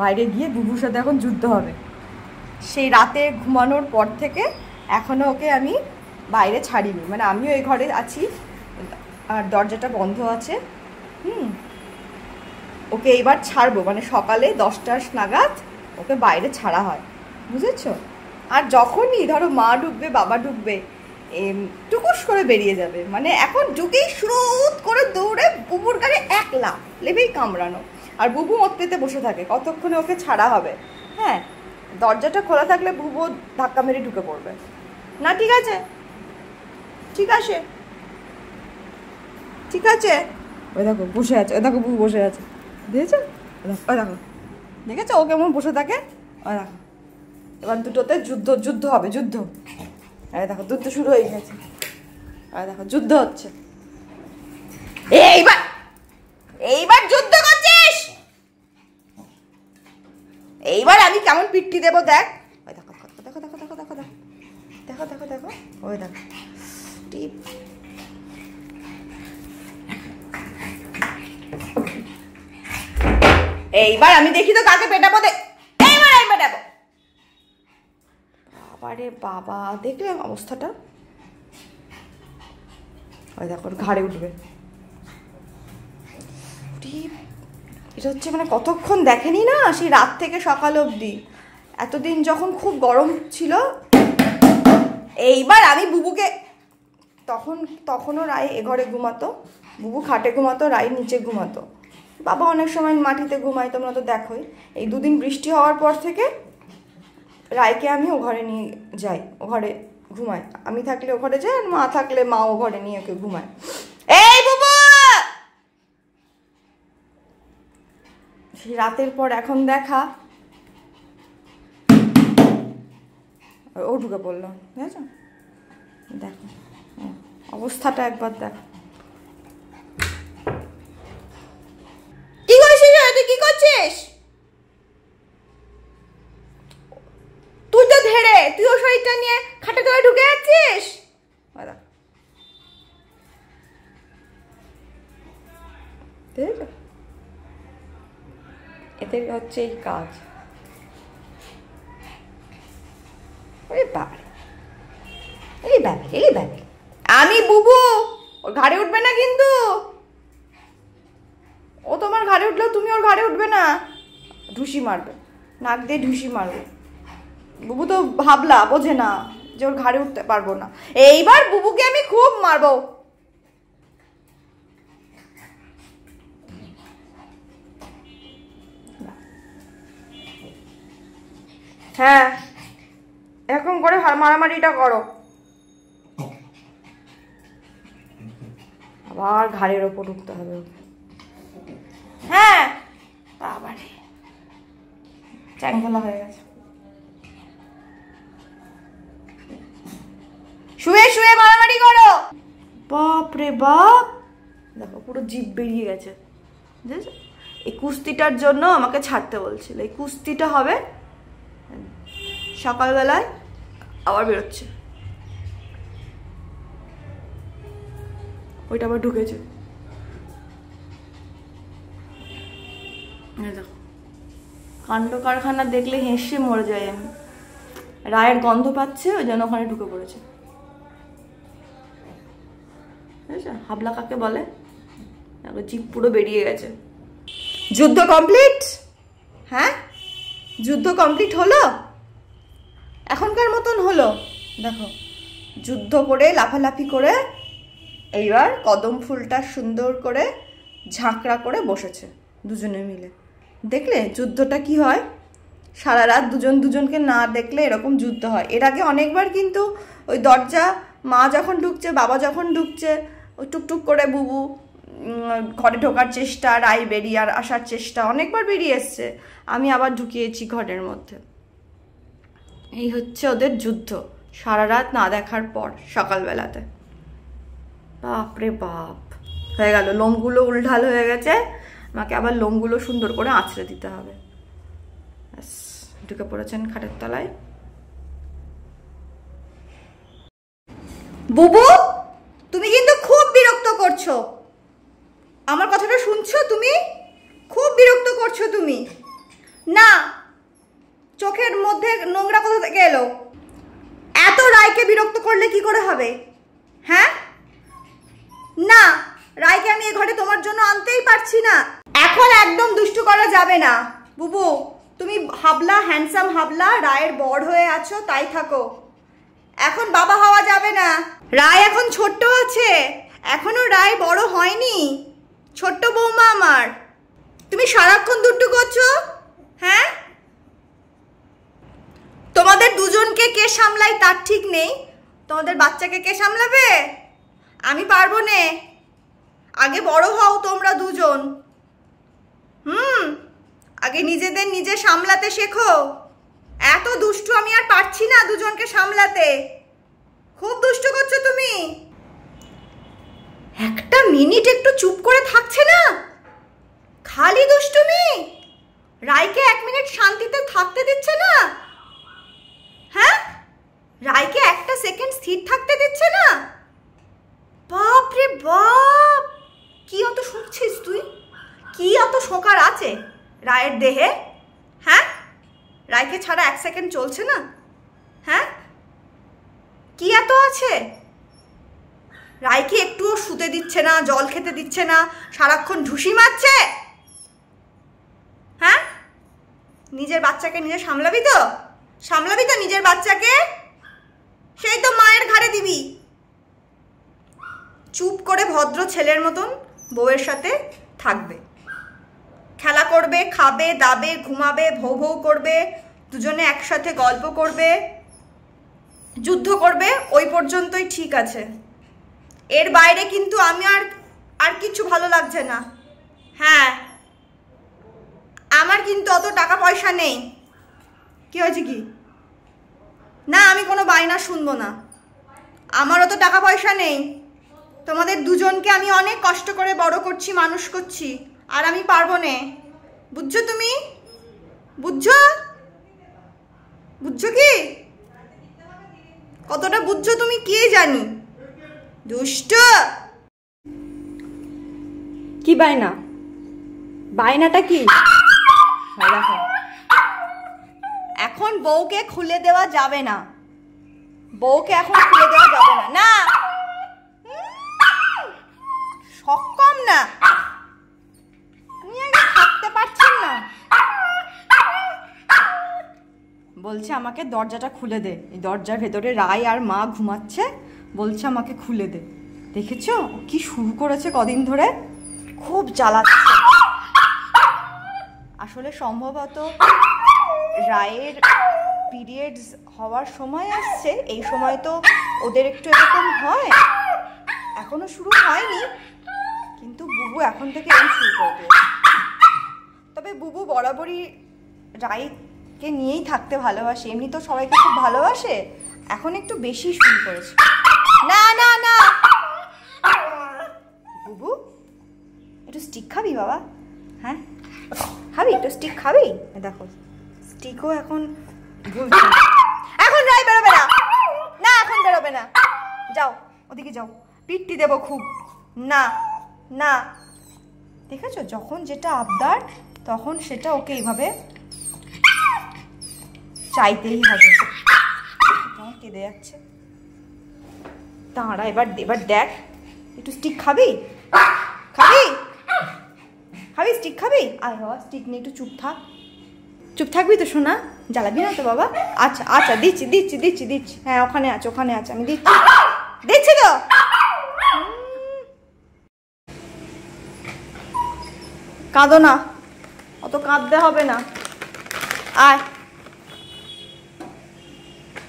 বাইরে গিয়ে বুবুর সাথে এখন যুদ্ধ হবে সেই রাতে ঘুমানোর পর থেকে এখনও ওকে আমি বাইরে ছাড়িনি মানে আমিও এই ঘরে আছি আর দরজাটা বন্ধ আছে হুম ওকে এইবার ছাড়বো মানে সকালে দশটার নাগাদ ওকে বাইরে ছাড়া হয় বুঝেছ আর যখনই ধরো মা ঢুকবে বাবা ঢুকবে টুকুস করে বেরিয়ে যাবে মানে এখন ঢুকেই স্রোত করে দৌড়ে পুকুর গাড়ে এক লেবেই কামড়ানো আর বুবু ওত পেতে বসে থাকে কতক্ষণে ওকে ছাড়া হবে হ্যাঁ দরজাটা খোলা থাকলে বুবু ধাক্কা মেরে ঢুকে পড়বে না ঠিক আছে ঠিক আছে ঠিক আছে ওই দেখো বসে আছে ওই দেখো বুবু বসে আছে দেখেছো ওই দেখো দেখেছো ও কেমন বসে থাকে ওই দেখো এবার দুটোতে যুদ্ধ যুদ্ধ হবে যুদ্ধ আরে দেখো যুদ্ধ শুরু হয়ে গেছে আরে দেখো যুদ্ধ হচ্ছে এইবার এইবার যুদ্ধ এইবার আমি কেমন পিট্টি দেবো দেখ ওই দেখো দেখো দেখো দেখো দেখো দেখো দেখো দেখো দেখো ওই দেখো টিপ এইবার আমি দেখি তো কাকে পেটাবো এইবার আমি পেটাবো বাবারে বাবা দেখলে অবস্থাটা ওই দেখো ঘাড়ে উঠবে এটা হচ্ছে মানে কতক্ষণ দেখেনি না সেই রাত থেকে সকাল অবধি এতদিন যখন খুব গরম ছিল এইবার আমি বুবুকে তখন তখনও রায় এ ঘরে ঘুমাতো বুবু খাটে ঘুমাতো রায় নিচে ঘুমাতো বাবা অনেক সময় মাটিতে ঘুমাই তোমরা তো দেখোই এই দুদিন বৃষ্টি হওয়ার পর থেকে রায়কে আমি ও ঘরে নিয়ে যাই ও ঘরে ঘুমাই আমি থাকলে ও ঘরে যাই আর মা থাকলে মা ও ঘরে নিয়ে ওকে ঘুমায় রাতের পর এখন দেখা ও ঢুকে পড়লো ঠিক আছে দেখো অবস্থাটা একবার দেখো কি করেছিস তুই কি করছিস আমাদের হচ্ছে এই কাজ আমি বুবু ওর ঘাড়ে উঠবে না কিন্তু ও তোমার ঘাড়ে উঠলেও তুমি ওর ঘাড়ে উঠবে না ঢুসি মারবে নাক দিয়ে ঢুসি মারবে বুবু তো ভাবলা বোঝে না যে ওর ঘাড়ে উঠতে পারবো না এইবার বুবুকে আমি খুব মারবো হ্যাঁ এখন করে মারামারিটা করো আবার ঘাড়ের ওপর ঢুকতে হবে ওকে হ্যাঁ বাবারে চ্যাংখেলা হয়ে গেছে শুয়ে শুয়ে মারামারি করো বাপ রে বাপ দেখো পুরো জিভ বেরিয়ে গেছে বুঝেছো এই কুস্তিটার জন্য আমাকে ছাড়তে বলছিল এই কুস্তিটা হবে সকালবেলায় আবার বেরোচ্ছে ওইটা আবার ঢুকেছে কাণ্ড কারখানা দেখলে হেসে মরে যায় আমি রায়ের গন্ধ পাচ্ছে ওই জন্য ওখানে ঢুকে পড়েছে হাবলা কাকে বলে জিপ পুরো বেরিয়ে গেছে যুদ্ধ কমপ্লিট হ্যাঁ যুদ্ধ কমপ্লিট হলো এখনকার মতন হলো দেখো যুদ্ধ করে লাফালাফি করে এইবার কদম ফুলটা সুন্দর করে ঝাঁকড়া করে বসেছে দুজনে মিলে দেখলে যুদ্ধটা কি হয় সারা রাত দুজন দুজনকে না দেখলে এরকম যুদ্ধ হয় এর আগে অনেকবার কিন্তু ওই দরজা মা যখন ঢুকছে বাবা যখন ঢুকছে ওই টুকটুক করে বুবু ঘরে ঢোকার চেষ্টা রায় বেরিয়ে আর আসার চেষ্টা অনেকবার বেরিয়ে এসছে আমি আবার ঢুকিয়েছি ঘরের মধ্যে এই হচ্ছে ওদের যুদ্ধ সারা রাত না দেখার পর সকালবেলাতে বাপরে বাপ হয়ে গেল লোমগুলো উল্ঢাল হয়ে গেছে আমাকে আবার লোমগুলো সুন্দর করে আঁচড়ে দিতে হবে ঢুকে পড়েছেন খাটের তলায় বুবু তুমি কিন্তু খুব বিরক্ত করছো আমার কথাটা শুনছো তুমি খুব বিরক্ত করছো তুমি না চোখের মধ্যে নোংরা কথা থেকে এলো এত রায়কে বিরক্ত করলে কি করে হবে হ্যাঁ না রায়কে আমি এ ঘরে তোমার জন্য আনতেই পারছি না এখন একদম দুষ্টু করা যাবে না বুবু তুমি হাবলা হ্যান্ডসাম হাবলা রায়ের বড় হয়ে আছো তাই থাকো এখন বাবা হওয়া যাবে না রায় এখন ছোট্ট আছে এখনো রায় বড় হয়নি ছোট্ট বৌমা আমার তুমি সারাক্ষণ দুটো করছো হ্যাঁ নিজেকে কে সামলাই তার ঠিক নেই তোমাদের বাচ্চাকে কে সামলাবে আমি পারবো নে আগে বড় হও তোমরা দুজন হুম আগে নিজেদের নিজে সামলাতে শেখো এত দুষ্টু আমি আর পারছি না দুজনকে সামলাতে খুব দুষ্টু করছো তুমি একটা মিনিট একটু চুপ করে থাকছে না খালি দুষ্টুমি রায়কে এক মিনিট শান্তিতে থাকতে দিচ্ছে না হ্যাঁ রায়কে একটা সেকেন্ড স্থির থাকতে দিচ্ছে না বাপ রে বাপ কি অত শুনছিস তুই কি অত শোকার আছে রায়ের দেহে হ্যাঁ রায়কে ছাড়া এক সেকেন্ড চলছে না হ্যাঁ কি এত আছে রায়কে একটুও শুতে দিচ্ছে না জল খেতে দিচ্ছে না সারাক্ষণ ঢুসি মারছে হ্যাঁ নিজের বাচ্চাকে নিজে সামলাবি তো সামলাবি তো নিজের বাচ্চাকে সেই তো মায়ের ঘাড়ে দিবি চুপ করে ভদ্র ছেলের মতন বউয়ের সাথে থাকবে খেলা করবে খাবে দাবে ঘুমাবে ভৌ ভৌ করবে দুজনে একসাথে গল্প করবে যুদ্ধ করবে ওই পর্যন্তই ঠিক আছে এর বাইরে কিন্তু আমি আর আর কিছু ভালো লাগছে না হ্যাঁ আমার কিন্তু অত টাকা পয়সা নেই কি হয়েছে কি না আমি কোনো বায়না শুনবো না আমারও তো টাকা পয়সা নেই তোমাদের দুজনকে আমি অনেক কষ্ট করে বড় করছি মানুষ করছি আর আমি পারবো নে বুঝছো তুমি বুঝছো বুঝছো কি কতটা বুঝছো তুমি কে জানি দুষ্ট কি বায়না বায়নাটা কি হ্যাঁ এখন বউকে খুলে দেওয়া যাবে না বউকে এখন খুলে দেওয়া যাবে না না সক্ষম না থাকতে না বলছে আমাকে দরজাটা খুলে দে এই দরজার ভেতরে রায় আর মা ঘুমাচ্ছে বলছে আমাকে খুলে দে দেখেছ কি শুরু করেছে কদিন ধরে খুব জ্বালাচ্ছে আসলে সম্ভবত রায়ের পিরিয়ডস হওয়ার সময় আসছে এই সময় তো ওদের একটু এরকম হয় এখনো শুরু হয়নি কিন্তু বুবু এখন থেকে এই শুরু করবে তবে বুবু বরাবরই রায়কে নিয়েই থাকতে ভালোবাসে এমনি তো সবাইকে খুব ভালোবাসে এখন একটু বেশি শুরু করেছে না না না বুবু একটু স্টিক খাবি বাবা হ্যাঁ খাবি একটু স্টিক খাবি দেখো টিকো এখন এখন রায় বেরোবে না না এখন বেরোবে না যাও ওদিকে যাও পিটটি দেবো খুব না না দেখেছো যখন যেটা আবদার তখন সেটা ওকে এইভাবে চাইতেই হবে কেঁদে যাচ্ছে দাঁড়া এবার এবার দেখ একটু স্টিক খাবি খাবি খাবি স্টিক খাবি আয় হওয়া স্টিক নিয়ে একটু চুপ থাক চুপ থাকবি তো শোনা জ্বালাবি না তো বাবা আচ্ছা আচ্ছা দিচ্ছি দিচ্ছি দিচ্ছি দিচ্ছি হ্যাঁ ওখানে আছে ওখানে আছে আমি দিচ্ছি দিচ্ছি তো কাঁদো না অত কাঁদতে হবে না আয়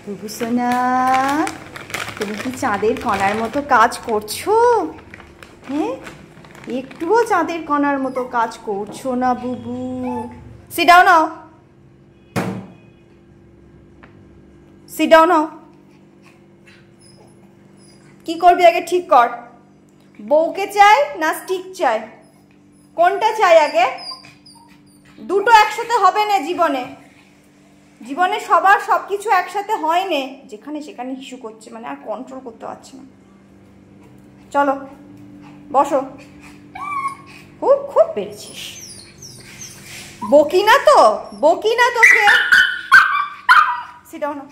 বুবু সোনা তুমি কি চাঁদের কণার মতো কাজ করছো হ্যাঁ একটুও চাঁদের কণার মতো কাজ করছো না বুবু সিডাও নাও সিট ডাউন হও কি করবি আগে ঠিক কর বউকে চাই না স্টিক চাই কোনটা চাই আগে দুটো একসাথে হবে না জীবনে জীবনে সবার সব কিছু একসাথে হয় নে যেখানে সেখানে হিসু করছে মানে আর কন্ট্রোল করতে পারছে না চলো বসো খুব খুব পেরেছিস বকি না তো বকি না তোকে সেটাও না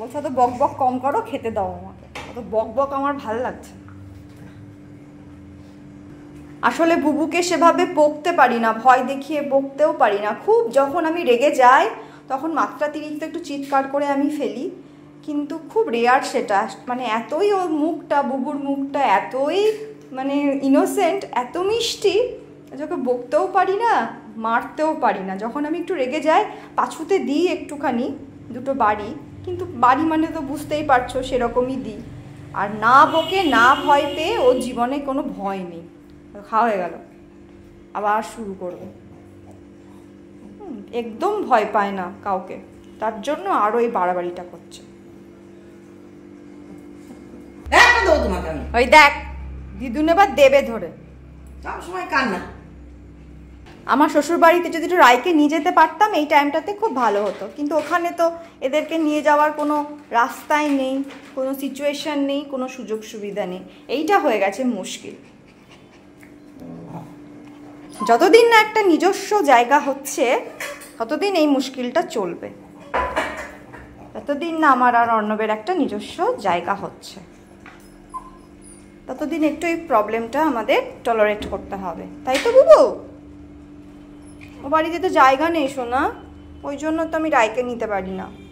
বলছে অত বক বক কম করো খেতে দাও আমাকে অত বক বক আমার ভাল লাগছে আসলে বুবুকে সেভাবে বকতে পারি না ভয় দেখিয়ে বকতেও পারি না খুব যখন আমি রেগে যাই তখন মাত্রাতিরিক্ত একটু চিৎকার করে আমি ফেলি কিন্তু খুব রেয়ার সেটা মানে এতই ওর মুখটা বুবুর মুখটা এতই মানে ইনোসেন্ট এত মিষ্টি যাকে বকতেও পারি না মারতেও পারি না যখন আমি একটু রেগে যাই পাছুতে দিই একটুখানি দুটো বাড়ি কিন্তু বাড়ি মানে তো বুঝতেই পারছো সেরকমই দিই আর না বকে না ভয় পেয়ে ও জীবনে কোনো ভয় নেই খাওয়া হয়ে গেল আবার শুরু করবে একদম ভয় পায় না কাউকে তার জন্য আরো এই বাড়াবাড়িটা করছে ওই দেখ দিদুন এবার দেবে ধরে সব সময় কান্না আমার শ্বশুরবাড়িতে যদি একটু রায়কে নিয়ে যেতে পারতাম এই টাইমটাতে খুব ভালো হতো কিন্তু ওখানে তো এদেরকে নিয়ে যাওয়ার কোনো রাস্তাই নেই কোনো সিচুয়েশান নেই কোনো সুযোগ সুবিধা নেই এইটা হয়ে গেছে মুশকিল যতদিন না একটা নিজস্ব জায়গা হচ্ছে ততদিন এই মুশকিলটা চলবে ততদিন না আমার আর অর্ণবের একটা নিজস্ব জায়গা হচ্ছে ততদিন একটু এই প্রবলেমটা আমাদের টলারেট করতে হবে তাই তো বুবু ও বাড়িতে তো জায়গা নেই সোনা ওই জন্য তো আমি রায়কে নিতে পারি না